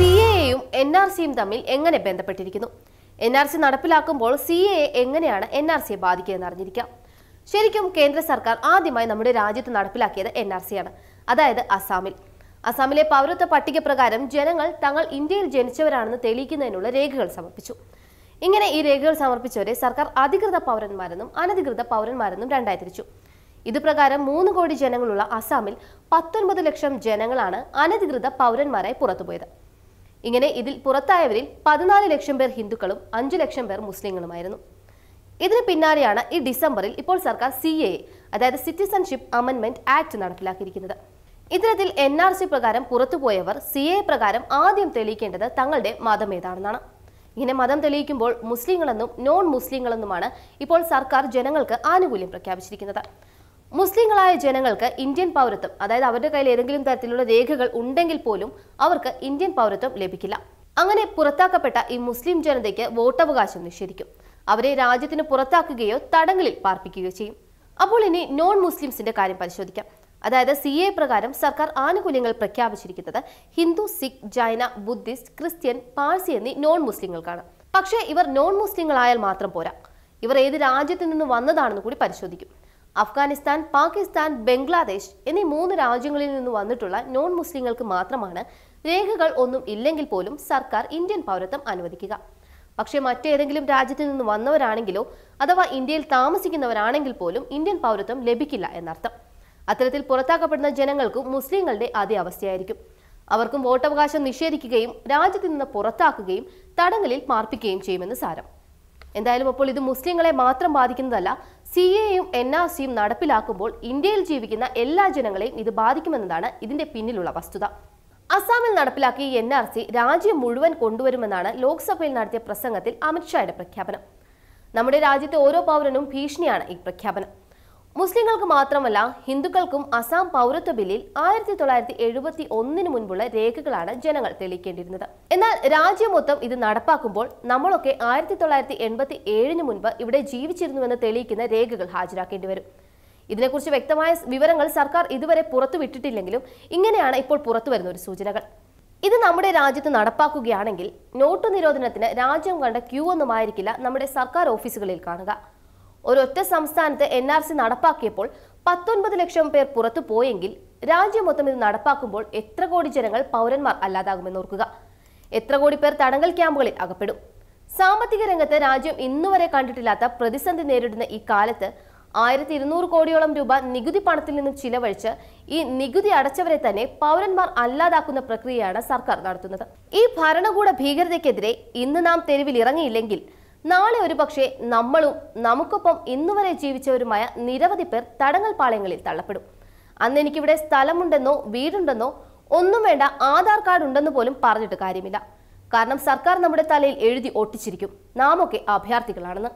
C എയും N R സിയും തമ്മിൽ എങ്ങനെ ബന്ധപ്പെട്ടിരിക്കുന്നു എൻ ആർ സി നടപ്പിലാക്കുമ്പോൾ സി എ എങ്ങനെയാണ് എൻ ആർ സിയെ ബാധിക്കുകയെന്ന് അറിഞ്ഞിരിക്കാം ശരിക്കും കേന്ദ്ര സർക്കാർ ആദ്യമായി നമ്മുടെ രാജ്യത്ത് നടപ്പിലാക്കിയത് എൻ ആർ ആണ് അതായത് അസാമിൽ അസാമിലെ പൗരത്വ പട്ടിക പ്രകാരം ജനങ്ങൾ തങ്ങൾ ഇന്ത്യയിൽ ജനിച്ചവരാണെന്ന് തെളിയിക്കുന്നതിനുള്ള രേഖകൾ സമർപ്പിച്ചു ഇങ്ങനെ ഈ രേഖകൾ സമർപ്പിച്ചവരെ സർക്കാർ അധികൃത പൗരന്മാരെന്നും അനധികൃത പൗരന്മാരെന്നും രണ്ടായി തിരിച്ചു ഇതുപ്രകാരം മൂന്ന് കോടി ജനങ്ങളുള്ള അസാമിൽ പത്തൊൻപത് ലക്ഷം ജനങ്ങളാണ് അനധികൃത പൗരന്മാരായി പുറത്തുപോയത് ഇങ്ങനെ ഇതിൽ പുറത്തായവരിൽ പതിനാല് ലക്ഷം പേർ ഹിന്ദുക്കളും അഞ്ചു ലക്ഷം പേർ മുസ്ലിങ്ങളുമായിരുന്നു ഇതിന് പിന്നാലെയാണ് ഈ ഡിസംബറിൽ ഇപ്പോൾ സർക്കാർ സി എ അതായത് സിറ്റിസൺഷിപ്പ് അമെൻമെന്റ് ആക്ട് നടപ്പിലാക്കിയിരിക്കുന്നത് ഇത്തരത്തിൽ എൻ ആർ സി പ്രകാരം പുറത്തുപോയവർ സി എ പ്രകാരം ആദ്യം തെളിയിക്കേണ്ടത് തങ്ങളുടെ മതം ഏതാണെന്നാണ് ഇങ്ങനെ മതം തെളിയിക്കുമ്പോൾ മുസ്ലിങ്ങളെന്നും നോൺ മുസ്ലിങ്ങളെന്നുമാണ് ഇപ്പോൾ സർക്കാർ ജനങ്ങൾക്ക് ആനുകൂല്യം പ്രഖ്യാപിച്ചിരിക്കുന്നത് മുസ്ലിങ്ങളായ ജനങ്ങൾക്ക് ഇന്ത്യൻ പൗരത്വം അതായത് അവരുടെ കയ്യിൽ ഏതെങ്കിലും തരത്തിലുള്ള രേഖകൾ ഉണ്ടെങ്കിൽ പോലും അവർക്ക് ഇന്ത്യൻ പൗരത്വം ലഭിക്കില്ല അങ്ങനെ പുറത്താക്കപ്പെട്ട ഈ മുസ്ലിം ജനതയ്ക്ക് വോട്ടവകാശം നിഷേധിക്കും അവരെ രാജ്യത്തിന് പുറത്താക്കുകയോ തടങ്കലിൽ പാർപ്പിക്കുകയോ ചെയ്യും അപ്പോൾ ഇനി നോൺ മുസ്ലിംസിന്റെ കാര്യം പരിശോധിക്കാം അതായത് സി എ പ്രകാരം സർക്കാർ ആനുകൂല്യങ്ങൾ പ്രഖ്യാപിച്ചിരിക്കുന്നത് ഹിന്ദു സിഖ് ജൈന ബുദ്ധിസ്റ്റ് ക്രിസ്ത്യൻ പാഴ്സി എന്നീ നോൺ മുസ്ലിങ്ങൾക്കാണ് പക്ഷേ ഇവർ നോൺ മുസ്ലിങ്ങളായാൽ മാത്രം പോരാ ഇവർ ഏത് രാജ്യത്തു നിന്ന് വന്നതാണെന്ന് കൂടി പരിശോധിക്കും അഫ്ഗാനിസ്ഥാൻ പാകിസ്ഥാൻ ബംഗ്ലാദേശ് എന്നീ മൂന്ന് രാജ്യങ്ങളിൽ നിന്ന് വന്നിട്ടുള്ള നോൺ മുസ്ലിങ്ങൾക്ക് മാത്രമാണ് രേഖകൾ ഒന്നും ഇല്ലെങ്കിൽ പോലും സർക്കാർ ഇന്ത്യൻ പൗരത്വം അനുവദിക്കുക പക്ഷേ മറ്റേതെങ്കിലും രാജ്യത്തു നിന്ന് വന്നവരാണെങ്കിലോ അഥവാ ഇന്ത്യയിൽ താമസിക്കുന്നവരാണെങ്കിൽ പോലും ഇന്ത്യൻ പൗരത്വം ലഭിക്കില്ല എന്നർത്ഥം അത്തരത്തിൽ പുറത്താക്കപ്പെടുന്ന ജനങ്ങൾക്കും മുസ്ലിങ്ങളുടെ അതേ അവസ്ഥയായിരിക്കും അവർക്കും വോട്ടവകാശം നിഷേധിക്കുകയും രാജ്യത്തു നിന്ന് പുറത്താക്കുകയും തടങ്കലിൽ പാർപ്പിക്കുകയും ചെയ്യുമെന്ന് സാരം എന്തായാലും അപ്പോൾ ഇത് മുസ്ലിങ്ങളെ മാത്രം ബാധിക്കുന്നതല്ല സി എയും എൻ ആർ സിയും നടപ്പിലാക്കുമ്പോൾ ഇന്ത്യയിൽ ജീവിക്കുന്ന എല്ലാ ജനങ്ങളെയും ഇത് ബാധിക്കുമെന്നതാണ് ഇതിന്റെ പിന്നിലുള്ള വസ്തുത അസാമിൽ നടപ്പിലാക്കിയ എൻ ആർ സി രാജ്യം മുഴുവൻ കൊണ്ടുവരുമെന്നാണ് ലോക്സഭയിൽ നടത്തിയ പ്രസംഗത്തിൽ അമിത്ഷായുടെ പ്രഖ്യാപനം നമ്മുടെ രാജ്യത്തെ ഓരോ പൗരനും ഭീഷണിയാണ് ഈ പ്രഖ്യാപനം മുസ്ലിങ്ങൾക്ക് മാത്രമല്ല ഹിന്ദുക്കൾക്കും അസാം പൗരത്വ ബില്ലിൽ ആയിരത്തി തൊള്ളായിരത്തി എഴുപത്തി ഒന്നിന് മുൻപുള്ള രേഖകളാണ് ജനങ്ങൾ തെളിയിക്കേണ്ടിയിരുന്നത് എന്നാൽ രാജ്യം മൊത്തം ഇത് നടപ്പാക്കുമ്പോൾ നമ്മളൊക്കെ ആയിരത്തി തൊള്ളായിരത്തി എൺപത്തി ഏഴിന് മുൻപ് ഇവിടെ ജീവിച്ചിരുന്നുവെന്ന് തെളിയിക്കുന്ന രേഖകൾ ഹാജരാക്കേണ്ടി വരും ഇതിനെക്കുറിച്ച് വ്യക്തമായ വിവരങ്ങൾ സർക്കാർ ഇതുവരെ പുറത്തുവിട്ടിട്ടില്ലെങ്കിലും ഇങ്ങനെയാണ് ഇപ്പോൾ പുറത്തുവരുന്ന ഒരു സൂചനകൾ ഇത് നമ്മുടെ രാജ്യത്ത് നടപ്പാക്കുകയാണെങ്കിൽ നോട്ടു നിരോധനത്തിന് രാജ്യം കണ്ട ക്യൂ ആയിരിക്കില്ല നമ്മുടെ സർക്കാർ ഓഫീസുകളിൽ കാണുക ഒരൊറ്റ സംസ്ഥാനത്ത് എൻ ആർ സി നടപ്പാക്കിയപ്പോൾ പത്തൊൻപത് ലക്ഷം പേർ പുറത്തു പോയെങ്കിൽ രാജ്യം മൊത്തം ഇത് നടപ്പാക്കുമ്പോൾ എത്ര കോടി ജനങ്ങൾ പൗരന്മാർ അല്ലാതാകുമെന്ന് ഓർക്കുക എത്ര കോടി പേർ തടങ്കൽ ക്യാമ്പുകളിൽ അകപ്പെടും സാമ്പത്തിക രംഗത്ത് രാജ്യം ഇന്നുവരെ കണ്ടിട്ടില്ലാത്ത പ്രതിസന്ധി നേരിടുന്ന ഈ കാലത്ത് ആയിരത്തി ഇരുന്നൂറ് കോടിയോളം രൂപ നികുതി പണത്തിൽ നിന്നും ചിലവഴിച്ച് ഈ നികുതി അടച്ചവരെ തന്നെ പൗരന്മാർ അല്ലാതാക്കുന്ന പ്രക്രിയയാണ് സർക്കാർ നടത്തുന്നത് ഈ ഭരണകൂട ഭീകരതയ്ക്കെതിരെ ഇന്ന് നാം തെരുവിൽ ഇറങ്ങിയില്ലെങ്കിൽ നാളെ പക്ഷേ നമ്മളും നമുക്കൊപ്പം ഇന്നുവരെ ജീവിച്ചവരുമായ നിരവധി പേർ തടങ്ങൽ പാളയങ്ങളിൽ തള്ളപ്പെടും അന്ന് എനിക്കിവിടെ സ്ഥലമുണ്ടെന്നോ വീടുണ്ടെന്നോ ഒന്നും വേണ്ട ആധാർ കാർഡ് ഉണ്ടെന്ന് പോലും പറഞ്ഞിട്ട് കാര്യമില്ല കാരണം സർക്കാർ നമ്മുടെ തലയിൽ എഴുതി ഒട്ടിച്ചിരിക്കും നാമൊക്കെ അഭയാർത്ഥികളാണെന്ന്